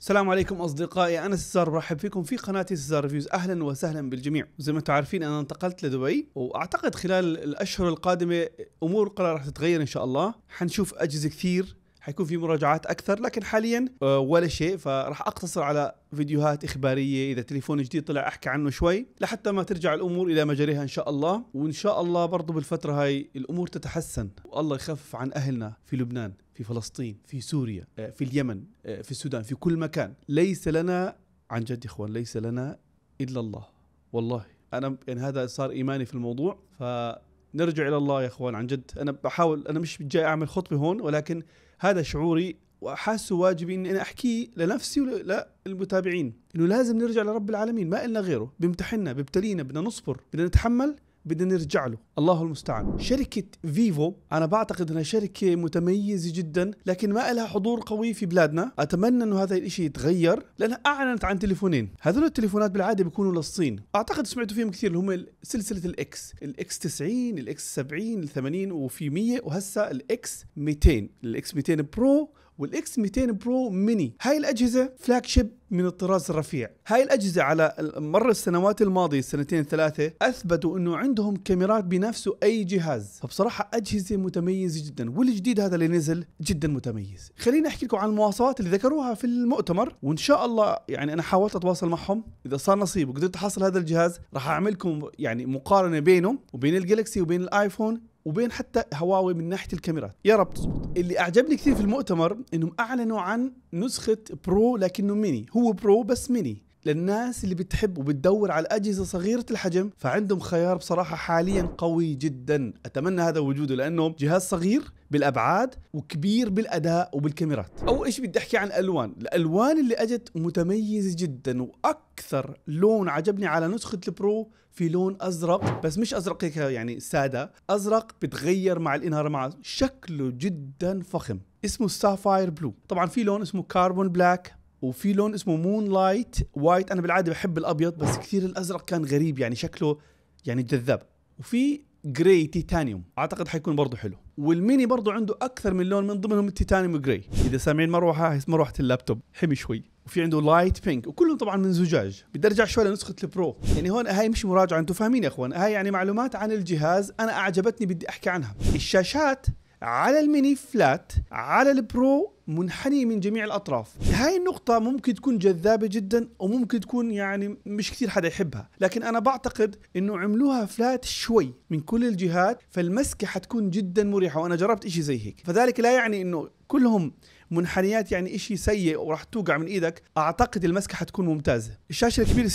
السلام عليكم اصدقائي انا سزار برحب فيكم في قناه سزار ريفيوز اهلا وسهلا بالجميع زي ما انتم عارفين انا انتقلت لدبي واعتقد خلال الاشهر القادمه امور قليله راح تتغير ان شاء الله حنشوف اجهزه كثير حيكون في مراجعات اكثر لكن حاليا آه، ولا شيء فراح اقتصر على فيديوهات اخباريه اذا تليفون جديد طلع احكي عنه شوي لحتى ما ترجع الامور الى مجاريها ان شاء الله وان شاء الله برضو بالفتره هاي الامور تتحسن والله يخفف عن اهلنا في لبنان في فلسطين في سوريا آه، في اليمن آه، في السودان في كل مكان ليس لنا عن جد إخوان ليس لنا إلا الله والله أنا يعني هذا صار إيماني في الموضوع فنرجع إلى الله يا إخوان عن جد أنا بحاول أنا مش جاي أعمل خطبة هون ولكن هذا شعوري وحاسه واجبي اني انا احكيه لنفسي وللمتابعين انه لازم نرجع لرب العالمين ما إلنا غيره بيمتحنا بيبتلينا بدنا نصبر بدنا نتحمل بدنا نرجع له الله المستعان شركة فيفو أنا بعتقد أنها شركة متميزة جدا لكن ما لها حضور قوي في بلادنا أتمنى أنه هذا الإشي يتغير لأنها أعلنت عن تليفونين هذول التليفونات بالعادة بيكونوا للصين أعتقد سمعتوا فيهم كثير اللي هم سلسلة الإكس الإكس 90 الإكس 70 ال 80 وفي 100 وهسا الإكس 200 الإكس 200 برو والاكس 200 برو ميني هاي الاجهزه فلاج شيب من الطراز الرفيع هاي الأجهزة على مر السنوات الماضية السنتين ثلاثة أثبتوا أنه عندهم كاميرات بينافسوا أي جهاز فبصراحة أجهزة متميزة جدا والجديد هذا اللي نزل جدا متميز خليني أحكي لكم عن المواصفات اللي ذكروها في المؤتمر وإن شاء الله يعني أنا حاولت أتواصل معهم إذا صار نصيب وقدرت أحصل هذا الجهاز راح أعمل لكم يعني مقارنة بينه وبين الجالكسي وبين الآيفون وبين حتى هواوي من ناحيه الكاميرات يا رب تزبط اللي اعجبني كثير في المؤتمر انهم اعلنوا عن نسخه برو لكنه ميني هو برو بس ميني للناس اللي بتحب وبتدور على أجهزة صغيرة الحجم فعندهم خيار بصراحة حاليا قوي جدا أتمنى هذا وجوده لأنه جهاز صغير بالابعاد وكبير بالاداء وبالكاميرات اول شيء بدي احكي عن الالوان الالوان اللي اجت متميزه جدا واكثر لون عجبني على نسخه البرو في لون ازرق بس مش ازرق هيك يعني ساده ازرق بتغير مع الانهار مع شكله جدا فخم اسمه سافاير بلو طبعا في لون اسمه كاربون بلاك وفي لون اسمه مون لايت وايت انا بالعاده بحب الابيض بس كثير الازرق كان غريب يعني شكله يعني جذاب وفي جراي تيتانيوم اعتقد حيكون برضه حلو والميني برضه عنده اكثر من لون من ضمنهم التيتانيوم جراي اذا سامعين مروحه مروحه اللابتوب حمي شوي وفي عنده لايت بينك وكلهم طبعا من زجاج بدي ارجع شوي لنسخه البرو يعني هون هاي مش مراجعه انتم فاهمين يا اخوان هاي يعني معلومات عن الجهاز انا اعجبتني بدي احكي عنها الشاشات على الميني فلات على البرو منحني من جميع الاطراف هاي النقطه ممكن تكون جذابه جدا وممكن تكون يعني مش كثير حدا يحبها لكن انا بعتقد انه عملوها فلات شوي من كل الجهات فالمسكه حتكون جدا مريحه وانا جربت إشي زي هيك فذلك لا يعني انه كلهم منحنيات يعني إشي سيء وراح توقع من ايدك اعتقد المسكه حتكون ممتازه الشاشه الكبيره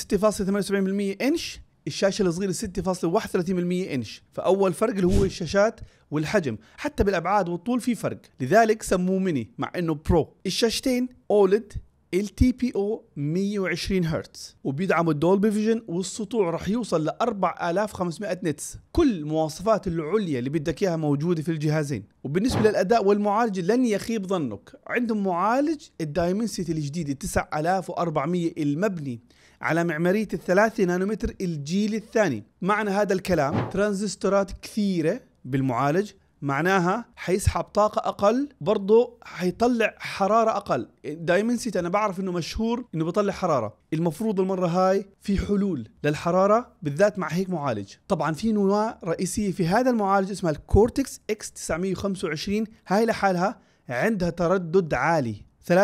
6.78% انش الشاشه الصغيره 6.31 انش فاول فرق اللي هو الشاشات والحجم حتى بالابعاد والطول في فرق لذلك سموه ميني مع انه برو الشاشتين اولد التي بي او 120 هرتز وبيدعموا الدولبي فيجن والسطوع رح يوصل ل 4500 نتس كل المواصفات العليا اللي بدك اياها موجوده في الجهازين وبالنسبه للاداء والمعالج لن يخيب ظنك عندهم معالج الدايمنسيتي الجديد 9400 المبني على معماريه الثلاثة نانومتر الجيل الثاني معنى هذا الكلام ترانزستورات كثيره بالمعالج معناها حيسحب طاقة أقل برضه حيطلع حرارة أقل سيت أنا بعرف إنه مشهور إنه بيطلع حرارة المفروض المرة هاي في حلول للحرارة بالذات مع هيك معالج طبعا في نواة رئيسية في هذا المعالج اسمها الكورتكس اكس 925 هاي لحالها عندها تردد عالي 3.62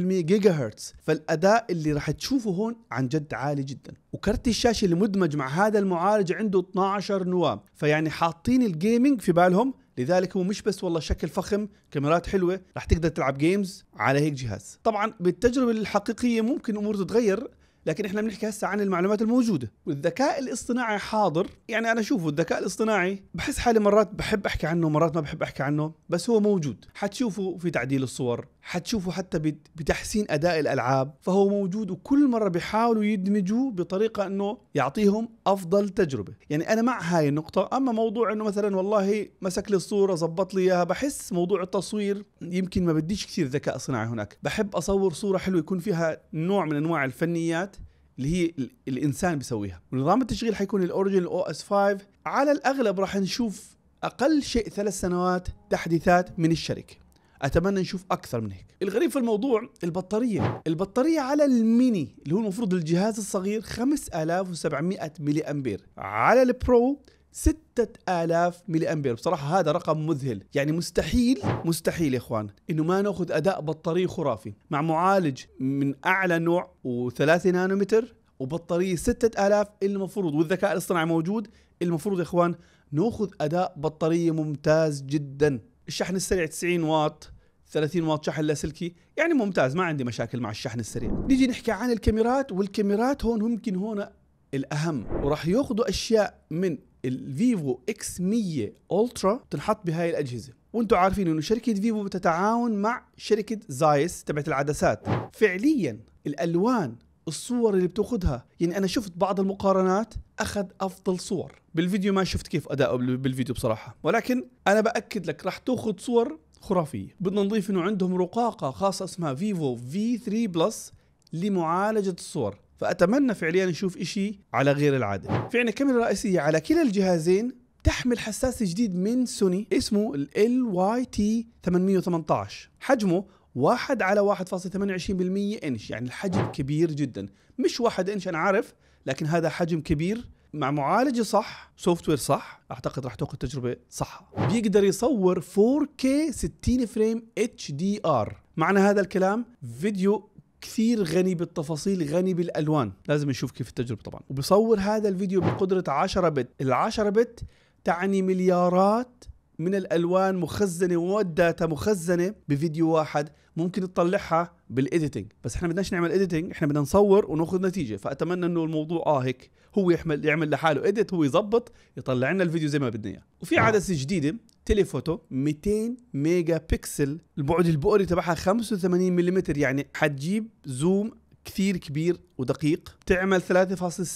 جيجا هرتز فالاداء اللي راح تشوفه هون عن جد عالي جدا وكرت الشاشه اللي مدمج مع هذا المعالج عنده 12 نواه فيعني حاطين الجيمنج في بالهم لذلك هو مش بس والله شكل فخم كاميرات حلوه راح تقدر تلعب جيمز على هيك جهاز طبعا بالتجربه الحقيقيه ممكن امور تتغير لكن احنا بنحكي هسه عن المعلومات الموجوده والذكاء الاصطناعي حاضر يعني انا اشوفه الذكاء الاصطناعي بحس حالي مرات بحب احكي عنه مرات ما بحب احكي عنه بس هو موجود حتشوفوا في تعديل الصور حتشوفوا حتى بتحسين اداء الالعاب فهو موجود وكل مره بيحاولوا يدمجوا بطريقه انه يعطيهم افضل تجربه يعني انا مع هاي النقطه اما موضوع انه مثلا والله مسك لي الصوره ظبط لي اياها بحس موضوع التصوير يمكن ما بديش كثير ذكاء صناعي هناك بحب اصور صوره حلوه يكون فيها نوع من انواع الفنيات اللي هي الانسان بيسويها ونظام التشغيل حيكون الاوريجن او اس 5 على الاغلب راح نشوف اقل شيء ثلاث سنوات تحديثات من الشركه اتمنى نشوف اكثر من هيك الغريب في الموضوع البطاريه البطاريه على الميني اللي هو المفروض الجهاز الصغير 5700 ملي امبير على البرو 6000 ملي امبير بصراحه هذا رقم مذهل يعني مستحيل مستحيل يا اخوان انه ما ناخذ اداء بطاري خرافي مع معالج من اعلى نوع و3 نانومتر وبطاريه 6000 المفروض والذكاء الاصطناعي موجود المفروض يا اخوان ناخذ اداء بطاريه ممتاز جدا الشحن السريع 90 واط 30 واط شحن لاسلكي يعني ممتاز ما عندي مشاكل مع الشحن السريع نيجي نحكي عن الكاميرات والكاميرات هون يمكن هون الاهم وراح ياخذوا اشياء من الفيفو اكس 100 الترا تنحط بهاي الاجهزه وانتم عارفين انه شركه فيفو بتتعاون مع شركه زايس تبعت العدسات فعليا الالوان الصور اللي بتاخذها يعني انا شفت بعض المقارنات اخذ افضل صور بالفيديو ما شفت كيف اداؤه بالفيديو بصراحه ولكن انا باكد لك راح تاخذ صور خرافيه بدنا نضيف انه عندهم رقاقه خاصه اسمها فيفو في 3 بلس لمعالجه الصور فاتمنى فعليا نشوف إشي على غير العاده في عندنا كاميرا رئيسيه على كلا الجهازين تحمل حساس جديد من سوني اسمه ال LYT 818 حجمه واحد على 1.28% انش يعني الحجم كبير جدا مش واحد انش انا عارف لكن هذا حجم كبير مع معالجه صح سوفت وير صح اعتقد راح تاخذ تجربه صح بيقدر يصور 4K 60 فريم HDR معنى هذا الكلام فيديو كثير غني بالتفاصيل غني بالالوان لازم نشوف كيف التجربه طبعا وبصور هذا الفيديو بقدره 10 بت ال 10 بت تعني مليارات من الالوان مخزنه ومواد داتا مخزنه بفيديو واحد ممكن تطلعها بالايديتنج بس احنا بدناش نعمل ايديتنج احنا بدنا نصور وناخذ نتيجه فاتمنى انه الموضوع اه هيك هو يحمل يعمل لحاله ايديت هو يظبط يطلع لنا الفيديو زي ما بدنا اياه وفي آه. عدسه جديده تليفوتو 200 ميجا بكسل البعد البؤري تبعها 85 ملم يعني حتجيب زوم كثير كبير ودقيق تعمل 3.7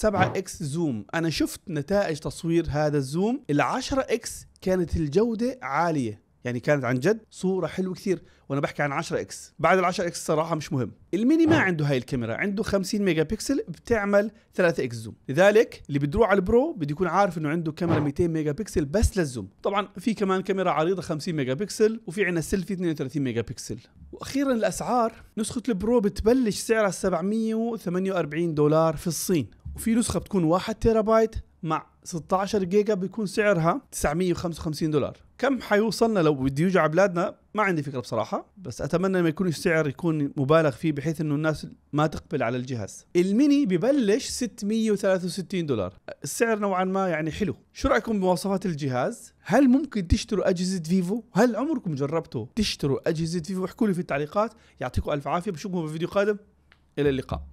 اكس زوم انا شفت نتائج تصوير هذا الزوم ال10 اكس كانت الجودة عالية يعني كانت عن جد صوره حلوه كثير وانا بحكي عن 10 اكس بعد ال 10 اكس صراحه مش مهم الميني ما آه. عنده هاي الكاميرا عنده 50 ميجا بكسل بتعمل 3 اكس زوم لذلك اللي بده يروح على البرو بده يكون عارف انه عنده كاميرا 200 ميجا بكسل بس للزوم طبعا في كمان كاميرا عريضه 50 ميجا بكسل وفي عندنا سيلفي 32 ميجا بكسل واخيرا الاسعار نسخه البرو بتبلش سعرها 748 دولار في الصين وفي نسخه بتكون 1 تيرا بايت مع 16 جيجا بيكون سعرها 955 دولار كم حيوصلنا لو بده يجي على بلادنا ما عندي فكره بصراحه بس اتمنى ما يكون السعر يكون مبالغ فيه بحيث انه الناس ما تقبل على الجهاز الميني ببلش 663 دولار السعر نوعا ما يعني حلو شو رايكم بمواصفات الجهاز هل ممكن تشتروا اجهزه فيفو هل عمركم جربتوا تشتروا اجهزه فيفو احكوا لي في التعليقات يعطيكم الف عافيه بشوفكم في فيديو قادم الى اللقاء